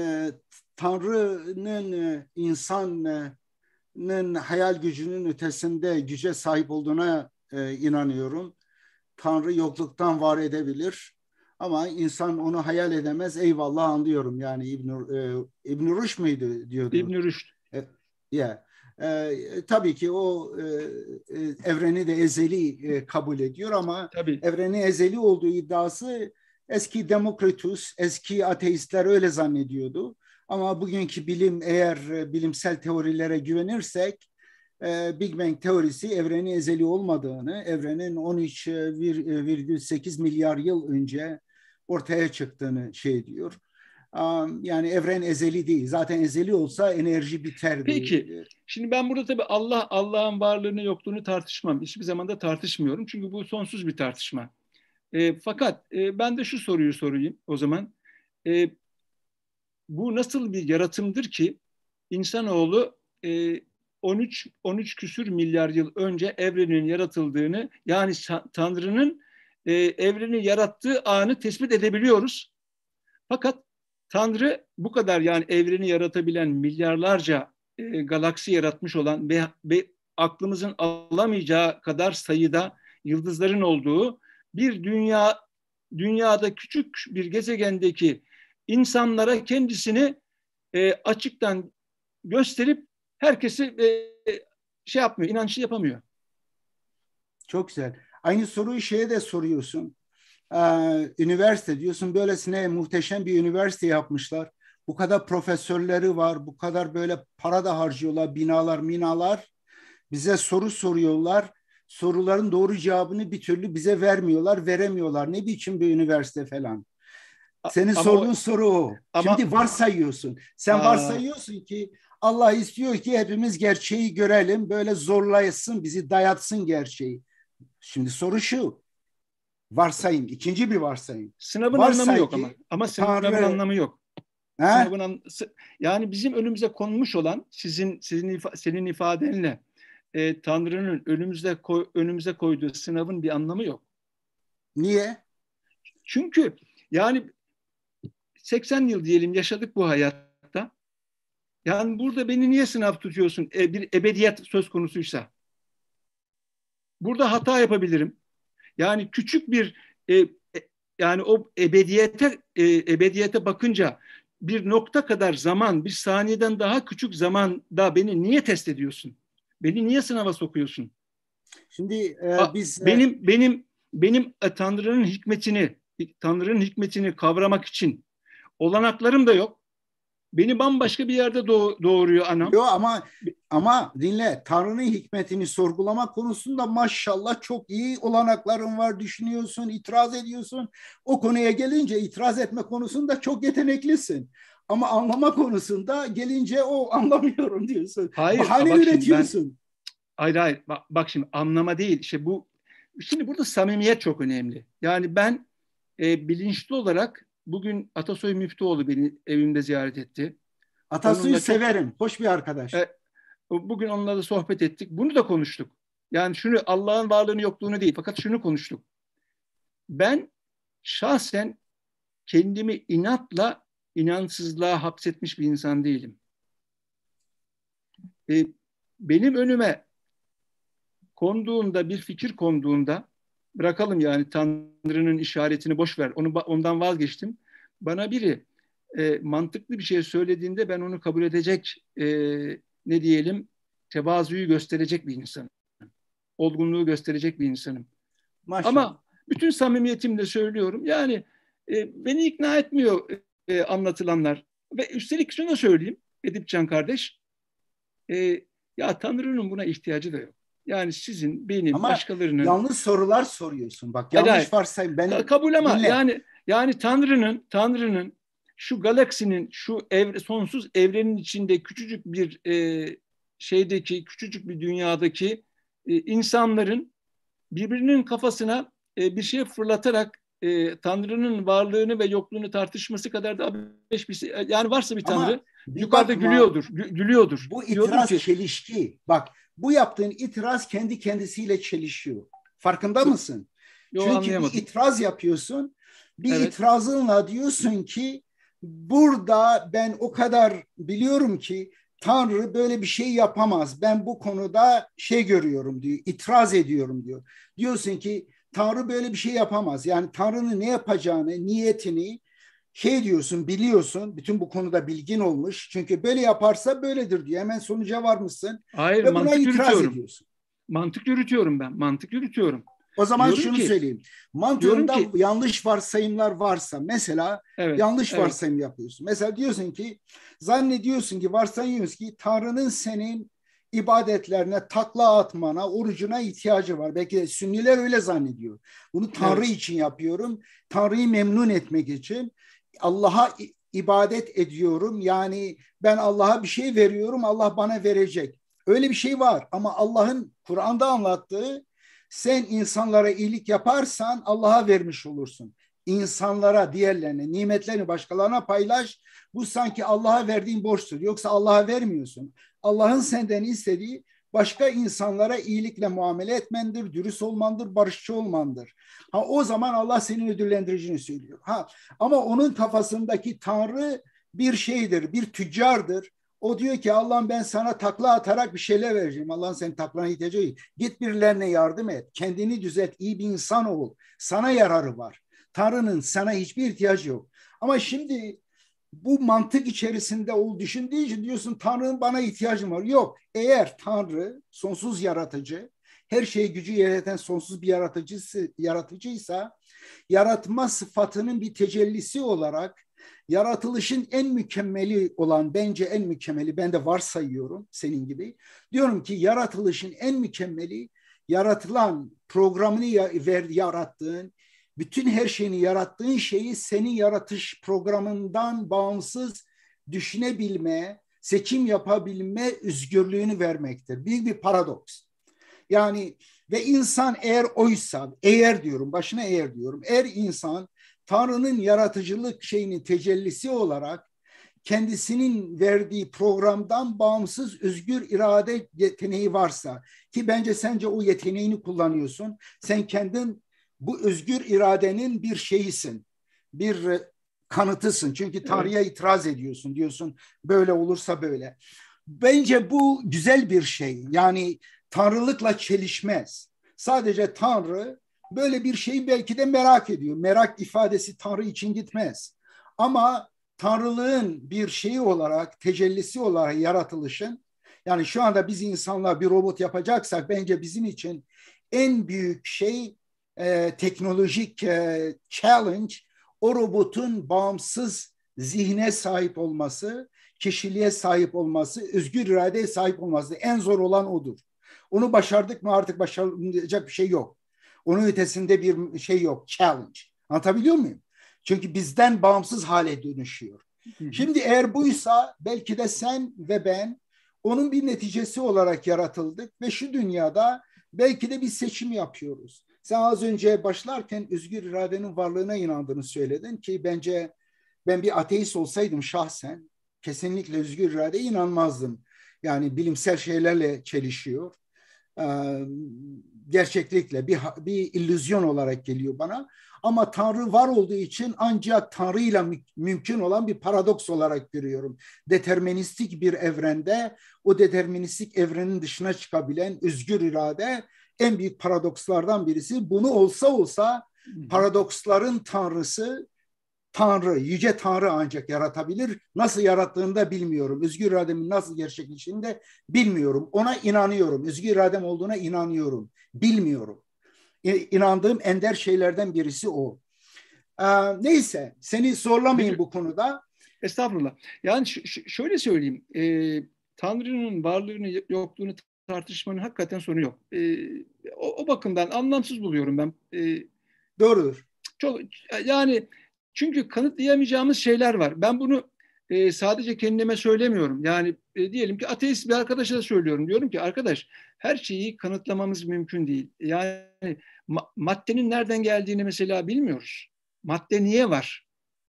E, Tanrı'nın e, insanın hayal gücünün ötesinde güce sahip olduğuna e, inanıyorum. Tanrı yokluktan var edebilir ama insan onu hayal edemez. Eyvallah anlıyorum yani İbn İbn Ruş muydu diyordu? İbn Ruş. Ya. Yeah. E, tabii ki o e, evreni de ezeli kabul ediyor ama tabii. evreni ezeli olduğu iddiası Eski Demokritus, eski ateistler öyle zannediyordu. Ama bugünkü bilim eğer e, bilimsel teorilere güvenirsek e, Big Bang teorisi evrenin ezeli olmadığını, evrenin 13,8 e, milyar yıl önce ortaya çıktığını şey diyor. Yani evren ezeli değil. Zaten ezeli olsa enerji biter. Peki. Şimdi ben burada tabii Allah Allah'ın varlığını yokluğunu tartışmam. Hiçbir zaman da tartışmıyorum. Çünkü bu sonsuz bir tartışma. E, fakat e, ben de şu soruyu sorayım o zaman. E, bu nasıl bir yaratımdır ki insanoğlu e, 13 13 küsür milyar yıl önce evrenin yaratıldığını yani Tanrı'nın e, evreni yarattığı anı tespit edebiliyoruz. Fakat Tanrı bu kadar yani evreni yaratabilen milyarlarca e, galaksi yaratmış olan ve, ve aklımızın alamayacağı kadar sayıda yıldızların olduğu bir dünya dünyada küçük bir gezegendeki insanlara kendisini e, açıktan gösterip herkesi e, şey yapmıyor, inançlı yapamıyor. Çok güzel. Aynı soruyu şeye de soruyorsun. Ee, üniversite diyorsun böylesine muhteşem bir üniversite yapmışlar. Bu kadar profesörleri var, bu kadar böyle para da harcıyorlar, binalar, minalar. Bize soru soruyorlar soruların doğru cevabını bir türlü bize vermiyorlar, veremiyorlar. Ne biçim bir üniversite falan. Senin ama, sorduğun soru o. Ama, Şimdi varsayıyorsun. Sen aa. varsayıyorsun ki Allah istiyor ki hepimiz gerçeği görelim. Böyle zorlayasın, bizi dayatsın gerçeği. Şimdi soru şu. Varsayın. ikinci bir varsayın. Sınavın Varsay anlamı yok ama. Ama sınavın Tanrı... anlamı yok. He? Sınavın an... Yani bizim önümüze konmuş olan sizin sizin ifa... senin ifadenle e, Tanrı'nın önümüze koy, önümüze koyduğu sınavın bir anlamı yok. Niye? Çünkü yani 80 yıl diyelim yaşadık bu hayatta. Yani burada beni niye sınav tutuyorsun? E, bir ebediyet söz konusuysa. Burada hata yapabilirim. Yani küçük bir e, e yani o ebediyete e, ebediyete bakınca bir nokta kadar zaman, bir saniyeden daha küçük zamanda beni niye test ediyorsun? Beni niye sınava sokuyorsun? Şimdi e, biz benim e... benim benim e, Tanrı'nın hikmetini Tanrı'nın hikmetini kavramak için olanaklarım da yok. Beni bambaşka bir yerde doğ, doğuruyor anam. Yok ama ama dinle Tanrı'nın hikmetini sorgulama konusunda maşallah çok iyi olanakların var. Düşünüyorsun, itiraz ediyorsun. O konuya gelince itiraz etme konusunda çok yeteneklisin. Ama anlama konusunda gelince o anlamıyorum diyorsun. Hayır, Bahane bak üretiyorsun. ben, hayır hayır bak, bak şimdi anlama değil. İşte bu şimdi burada samimiyet çok önemli. Yani ben e, bilinçli olarak bugün Atasoy Müftüoğlu beni evimde ziyaret etti. Atasoy'u Onunla severim. hoş bir arkadaş. E, bugün onunla da sohbet ettik. Bunu da konuştuk. Yani şunu Allah'ın varlığını yokluğunu değil fakat şunu konuştuk. Ben şahsen kendimi inatla inançsızlığa hapsetmiş bir insan değilim. E, benim önüme konduğunda bir fikir konduğunda bırakalım yani Tanrı'nın işaretini boş ver. Onu ondan vazgeçtim. Bana biri e, mantıklı bir şey söylediğinde ben onu kabul edecek e, ne diyelim tevazuyu gösterecek bir insanım. Olgunluğu gösterecek bir insanım. Maşallah. Ama bütün samimiyetimle söylüyorum yani e, beni ikna etmiyor e, e, anlatılanlar. Ve üstelik şunu da söyleyeyim Edipcan kardeş. E, ya Tanrı'nın buna ihtiyacı da yok. Yani sizin, benim, Ama başkalarının... yanlış sorular soruyorsun. Bak yanlış hayır, varsayım. Ben kabul ama dinle. yani yani Tanrı'nın Tanrı'nın şu galaksinin şu evre, sonsuz evrenin içinde küçücük bir e, şeydeki küçücük bir dünyadaki e, insanların birbirinin kafasına e, bir şey fırlatarak e, Tanrı'nın varlığını ve yokluğunu tartışması kadar da beş bir şey. E, yani varsa bir Tanrı Ama yukarıda bakma, gülüyordur. Gülüyordur. Bu itiraz ki, çelişki. Bak bu yaptığın itiraz kendi kendisiyle çelişiyor. Farkında mısın? Yo, Çünkü anlayamadım. bir itiraz yapıyorsun. Bir evet. itirazınla diyorsun ki burada ben o kadar biliyorum ki Tanrı böyle bir şey yapamaz. Ben bu konuda şey görüyorum diyor. İtiraz ediyorum diyor. Diyorsun ki Tanrı böyle bir şey yapamaz. Yani Tanrı'nın ne yapacağını, niyetini şey diyorsun, biliyorsun. Bütün bu konuda bilgin olmuş. Çünkü böyle yaparsa böyledir diyor. Hemen sonuca varmışsın. Hayır, ve buna itiraz ediyorsun. Mantık yürütüyorum ben. Mantık yürütüyorum. O zaman diyorum şunu ki, söyleyeyim. Mantığında ki, yanlış varsayımlar varsa mesela evet, yanlış evet. varsayım yapıyorsun. Mesela diyorsun ki zannediyorsun ki varsayıyorsun ki Tanrı'nın senin ibadetlerine, takla atmana, orucuna ihtiyacı var. Belki Sünniler öyle zannediyor. Bunu Tanrı evet. için yapıyorum. Tanrı'yı memnun etmek için Allah'a ibadet ediyorum. Yani ben Allah'a bir şey veriyorum, Allah bana verecek. Öyle bir şey var ama Allah'ın Kur'an'da anlattığı sen insanlara iyilik yaparsan Allah'a vermiş olursun. İnsanlara, diğerlerine, nimetlerini başkalarına paylaş. Bu sanki Allah'a verdiğin borçtur. Yoksa Allah'a vermiyorsun. Allah'ın senden istediği başka insanlara iyilikle muamele etmendir, dürüst olmandır, barışçı olmandır. Ha o zaman Allah seni ödüllendireceğini söylüyor. Ha ama onun kafasındaki tanrı bir şeydir, bir tüccardır. O diyor ki Allah'ım ben sana takla atarak bir şeyler vereceğim. Allah'ın senin taklana ihtiyacı yok. Git birilerine yardım et. Kendini düzelt. iyi bir insan ol. Sana yararı var. Tanrı'nın sana hiçbir ihtiyacı yok. Ama şimdi bu mantık içerisinde ol düşündüğü için diyorsun Tanrı'nın bana ihtiyacım var. Yok eğer Tanrı sonsuz yaratıcı her şeyi gücü yaratan sonsuz bir yaratıcısı, yaratıcıysa yaratma sıfatının bir tecellisi olarak yaratılışın en mükemmeli olan bence en mükemmeli ben de varsayıyorum senin gibi. Diyorum ki yaratılışın en mükemmeli yaratılan programını ver yarattığın bütün her şeyini yarattığın şeyi senin yaratış programından bağımsız düşünebilme, seçim yapabilme özgürlüğünü vermektir. Büyük bir paradoks. Yani ve insan eğer oysa, eğer diyorum, başına eğer diyorum. Eğer insan Tanrı'nın yaratıcılık şeyinin tecellisi olarak kendisinin verdiği programdan bağımsız özgür irade yeteneği varsa ki bence sence o yeteneğini kullanıyorsun. Sen kendin bu özgür iradenin bir şeyisin, bir e, kanıtısın. Çünkü tarihe evet. itiraz ediyorsun diyorsun böyle olursa böyle. Bence bu güzel bir şey. Yani Tanrılıkla çelişmez. Sadece Tanrı böyle bir şeyi belki de merak ediyor. Merak ifadesi Tanrı için gitmez. Ama Tanrılığın bir şeyi olarak, tecellisi olarak yaratılışın yani şu anda biz insanlar bir robot yapacaksak bence bizim için en büyük şey e, teknolojik e, challenge o robotun bağımsız zihne sahip olması, kişiliğe sahip olması, özgür iradeye sahip olması en zor olan odur. Onu başardık mı artık başarılacak bir şey yok. Onun ötesinde bir şey yok, challenge. Anlatabiliyor muyum? Çünkü bizden bağımsız hale dönüşüyor. Şimdi eğer buysa belki de sen ve ben onun bir neticesi olarak yaratıldık ve şu dünyada belki de bir seçim yapıyoruz. Sen az önce başlarken özgür iradenin varlığına inandığını söyledin ki bence ben bir ateist olsaydım şahsen kesinlikle özgür iradeye inanmazdım. Yani bilimsel şeylerle çelişiyor. Ee, gerçeklikle bir, bir illüzyon olarak geliyor bana. Ama Tanrı var olduğu için ancak Tanrı'yla mü mümkün olan bir paradoks olarak görüyorum. Deterministik bir evrende o deterministik evrenin dışına çıkabilen özgür irade en büyük paradokslardan birisi. Bunu olsa olsa paradoksların tanrısı Tanrı, yüce Tanrı ancak yaratabilir. Nasıl yarattığını da bilmiyorum. Özgür irademin nasıl gerçekleştiğini de bilmiyorum. Ona inanıyorum. Özgür iradem olduğuna inanıyorum. Bilmiyorum. İnandığım ender şeylerden birisi o. Ee, neyse seni zorlamayın bu konuda. Estağfurullah. Yani şöyle söyleyeyim. E, Tanrı'nın varlığını yokluğunu tartışmanın hakikaten sonu yok. E, o, o bakımdan anlamsız buluyorum ben. E, Doğrudur. Çok yani çünkü kanıtlayamayacağımız şeyler var. Ben bunu e, sadece kendime söylemiyorum. Yani e, diyelim ki ateist bir arkadaşa da söylüyorum. Diyorum ki arkadaş her şeyi kanıtlamamız mümkün değil. Yani ma- maddenin nereden geldiğini mesela bilmiyoruz. Madde niye var?